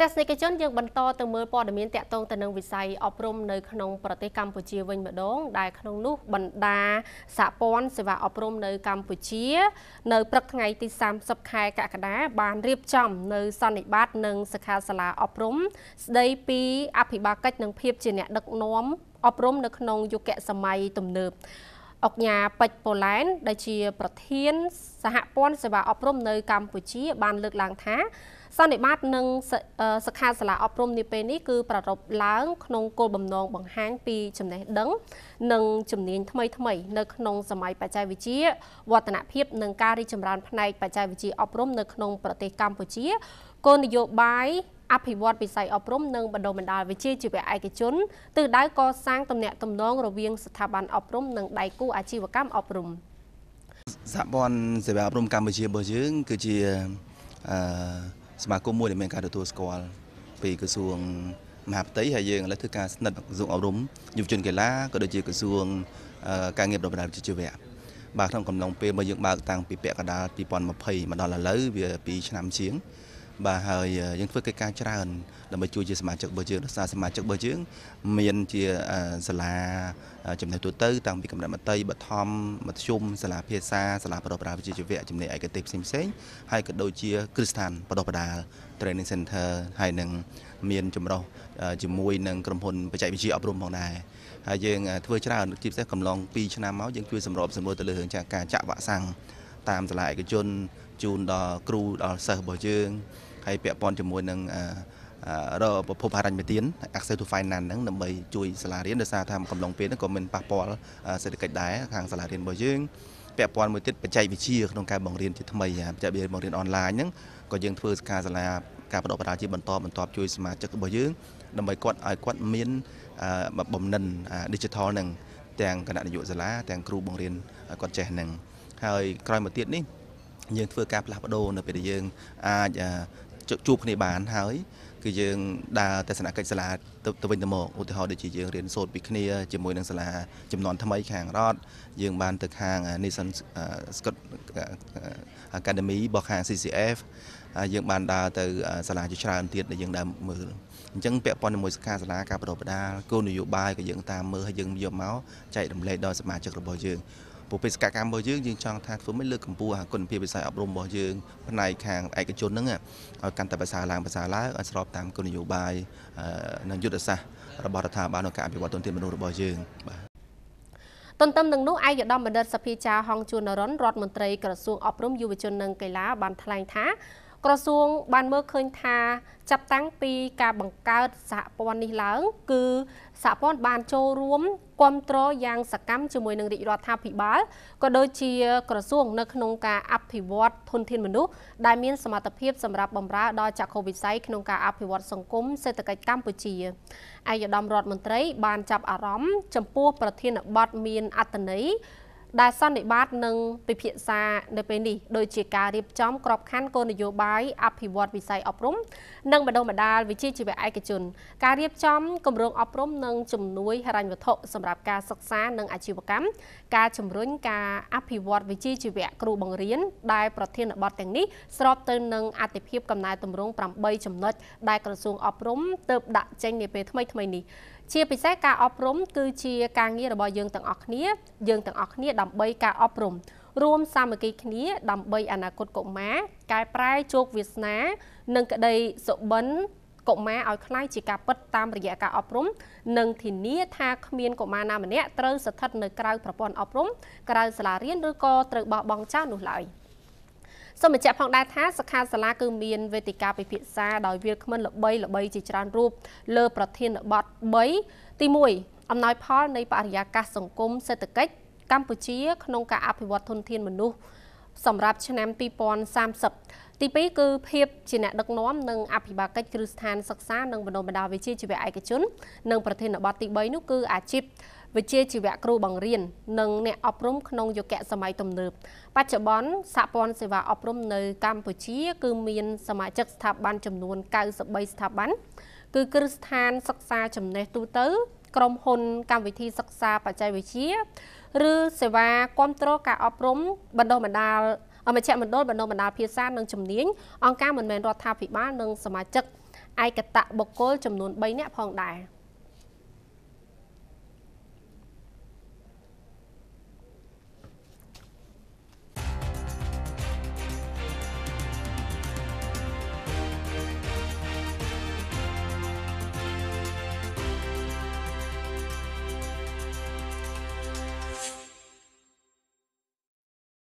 ទស្សនិកជនយើងបន្តទៅមើលព័ត៌មានតាក់ទងទៅនឹងវិស័យអប់រំនៅក្នុងប្រទេសកម្ពុជាវិញម្ដងដែលក្នុងនោះបណ្ដាសហព័ន្ធសេវាអប់រំនៅកម្ពុជានៅព្រឹកថ្ងៃទី30ខែកក្កដាបានរៀបចំ នៅសន្និបាតនិងសិក្ខាសាលាអប់រំ ស្ដីពីអភិបាលកិច្ចនិងភាពជាអ្នកដឹកនាំអប់រំ នៅក្នុងយុគសម័យទំនើបអង្គការពេជ្រប៉ូឡែន ដែលជាប្រធានសហព័ន្ធសេវាអប់រំនៅកម្ពុជា បាន លើកឡើងថា សន្និបាត និងសិក្ខាសាលាអប់រំនាពេលនេះគឺប្រារព្ធឡើងក្នុងគោលបំណងបង្ហាញពី ចំណេះដឹង និងជំនាញថ្មីថ្មី នៅក្នុងសម័យបច្ចេកវិទ្យាវឌ្ឍនភាពនិងការរីកចម្រើនផ្នែកបច្ចេកវិទ្យាអប់រំនៅក្នុង ប្រទេសកម្ពុជាគោលនយោបាយអភិវឌ្ឍវិស័យអប់រំនិងបណ្ដុះបណ្ដាលវិជ្ជាជីវៈឯកជនទិសដៅកសាងទំនាក់ទំនងរវាងស្ថាប័នអប់រំនិងដៃគូអាជីវកម្មអប់រំសហព័ន្ធសេវាអប់រំកម្ពុជារបស់យើងគឺជាអឺសមាគមមួយដែលមានការទទួលស្គាល់ពីក្រសួងមហាផ្ទៃហើយយើងឥឡូវធ្វើការស្និទ្ធក្រសួងអប់រំយុវជនកីឡាក៏ដូចជាក្រសួងការងារបណ្ដុះបណ្ដាលវិជ្ជាជីវៈបាទក្នុងកំឡុងពេលមកយើងបើកតាំងពីពាក់កណ្ដាល2020មកដល់ឥឡូវវា2ឆ្នាំជាងបាទហើយយើងធ្វើកិច្ចការច្រើនដើម្បីជួយជាសមាជិករបស់យើងដោយសារសមាជិករបស់យើងមានជាសាលាចំណេះទូទៅតាំងពីកម្រិតមត្តេយ្យបឋមមធ្យមសាលា ភាសាសាលាបណ្ដុះបណ្ដាលវិជ្ជាជីវៈចំណេះឯកទេសផ្សេងផ្សេងហើយក៏ដូចជាគ្រឹះស្ថានបណ្ដុះបណ្ដាល training center ហើយនឹងមានចម្រុះជាមួយនឹងក្រុមហ៊ុនបច្ចេកវិទ្យាអប់រំផងដែរហើយយើងធ្វើច្រើនជាពិសេសកំឡុង2ឆ្នាំមកយើងជួយសម្របសម្រួលទៅលើរឿងចាការចាក់វ៉ាក់សាំងតាមសាលាឯកជន ជូនដល់គ្រូដល់សិស្សរបស់យើងហើយពាក់ព័ន្ធជាមួយនឹងរប្រភពហិរញ្ញប្បទាន Access to Finance ហ្នឹងដើម្បីជួយសាលារៀនដោយសារថាកំឡុងពេលហ្នឹងក៏មានប៉ះពាល់សេដ្ឋកិច្ចដែរខាងសាលារៀនរបស់យើងពាក់ព័ន្ធមួយទៀតបច្ចេកវិទ្យាក្នុងការបង្រៀនជាថ្មីបច្ចេកវិទ្យាបង្រៀនអនឡាញហ្នឹងក៏យើងធ្វើសការសាលាការបណ្ដុះបណ្ដាលជាបន្តបន្ទាប់ជួយសមាជិករបស់យើងដើម្បីគាត់ឲ្យគាត់មានបំណិន digital ហ្នឹងទាំងគណៈនាយកសាលាទាំងគ្រូបង្រៀនគាត់ចេះហ្នឹងហើយក្រោយមកទៀតនេះយើងធ្វើការផ្លាស់ប្ដូរនៅពេលដែលយើងអាចជួបគ្នាបានហើយគឺយើងដើរទស្សនកិច្ចសាលាទៅទៅវិញទៅមកឧទាហរណ៍ដូចជាយើងរៀនសូត្រពីគ្នាជាមួយនឹងសាលាចំនួនថ្មីខាងរដ្ឋយើងបានទៅខាង Nissan Scott Academy របស់ខាង CCF យើងបានដើរទៅសាលាជាច្រើនទៀតដែលយើងដើរមើលអញ្ចឹងពាក់ព័ន្ធជាមួយសិក្ខាសាលាការបណ្ដុះបណ្ដាលគោលនយោបាយក៏យើងតាមមើលហើយយើងយកមកចែករំលែកដល់សមាជិករបស់យើងព្រោះបេសកកម្មរបស់យើងយើងចង់ថាធ្វើម៉េចលើកកម្ពស់គុណភាពវិស័យអប់រំរបស់យើងផ្នែកខាងឯកជនហ្នឹងឲ្យកាន់តែប្រសើរឡើងប្រសើរឡើងឲ្យស្របតាមគោលនយោបាយនិងយុទ្ធសាស្ត្ររបស់រដ្ឋាភិបាលក្នុងការអភិវឌ្ឍទុនធានមនុស្សរបស់យើងបាទទន្ទឹមនឹងនោះឯកឧត្តមបណ្ឌិតសភាចាហងជួននរ៉ុនរដ្ឋមន្ត្រីក្រសួងអប់រំយុវជននិងកីឡាបានថ្លែងថាក្រសួងបានមើលឃើញថា ចាប់តាំងពីការបង្កើតសហព័ន្ធនេះឡើងគឺសហព័ន្ធបានចូលរួមគ្រប់គ្រងយ៉ាងសកម្មជាមួយនឹងរាជរដ្ឋាភិបាលក៏ដូចជាក្រសួងនៅក្នុងការអភិវឌ្ឍធនធានមនុស្សដែលមានសមត្ថភាពសម្រាប់បម្រើដល់ចក្ខុវិស័យក្នុងការអភិវឌ្ឍសង្គមសេដ្ឋកិច្ចកម្ពុជាឯកឧត្តមរដ្ឋមន្ត្រី បាន ចាប់អារម្មណ៍ចំពោះប្រធានបទមានអត្តន័យដែលសន្និបាតនឹងពិភាក្សានៅពេលនេះដូចជាការរៀបចំក្របខ័ណ្ឌគោលនយោបាយអភិវឌ្ឍវិស័យអប់រំ និងបណ្ដុះបណ្ដាលវិជ្ជាជីវៈឯកជន ការរៀបចំគម្រោងអប់រំ និងជំនួយហិរញ្ញវត្ថុសម្រាប់ការសិក្សានិងអាជីវកម្ម ការជំរុញការអភិវឌ្ឍវិជ្ជាជីវៈគ្រូបង្រៀនដែលប្រធានបទទាំងនេះស្របទៅនឹងអតិភិបកំណែទម្រង់8ចំណុចដែលក្រសួងអប់រំទើបដាក់ចេញនាពេលថ្មីៗនេះជាពិសេសការអប់រំគឺជាការងាររបស់យើងទាំងអស់គ្នាយើងទាំងអស់គ្នាដើម្បីការអប់រំ រួមសាមគ្គីគ្នាដើម្បីអនាគតកុមារកែប្រែជោគវាសនា និងក្តី សុបិនកុមារឲ្យคล้ายជាការពិតតាមរយៈការអប់រំ និងធានាថាគ្មានកុមារណាម្នាក់ត្រូវស្ថិតនៅក្រៅប្រព័ន្ធអប់រំក្រៅ សាលារៀនឬក៏ត្រូវបោះបង់ចោលនោះឡើយ។សូមបញ្ជាក់ផងដែរថាសិក្ខាសាលាគឺមានវេទិកាពិភាក្សាដោយវាគ្មិនល្បីល្បីជាច្រើនរូបលើប្រធានបទ3ទី1អំណោយផល នៃបរិយាកាសសង្គមសេដ្ឋកិច្ចកម្ពុជា ក្នុងការអភិវឌ្ឍធនធានមនុស្សសម្រាប់ឆ្នាំ2030ទី2គឺ ភាពជាអ្នកដឹកនាំនិងអភិបាលកិច្ចគ្រឹះស្ថានសិក្សានិងបណ្ដុំបណ្ដាលវិជ្ជាជីវៈឯកជន និងប្រធានបទទី3នោះគឺអាជីពវិជ្ជាជីវៈគ្រូបង្រៀននិងអ្នកអប់រំក្នុងយុគសម័យទំនើបបច្ចុប្បន្នសហព័ន្ធសេវាអប់រំនៅកម្ពុជា គឺមានសមាជិកស្ថាប័នចំនួន93ស្ថាប័នគឺគ្រឹះស្ថានសិក្សាចំណេះទូទៅក្រុមហ៊ុនកម្មវិធីសិក្សាបច្ចេកវិទ្យាឬសេវាគ្រប់គ្រងការអប់រំបណ្ដុះបណ្ដាលមជ្ឈមណ្ឌលបណ្ដុះបណ្ដាលភាសានិងជំនាញអង្គការមិនមែនរដ្ឋាភិបាលនិងសមាជិកឯកតៈបុគ្គលចំនួន3នាក់ផងដែរ។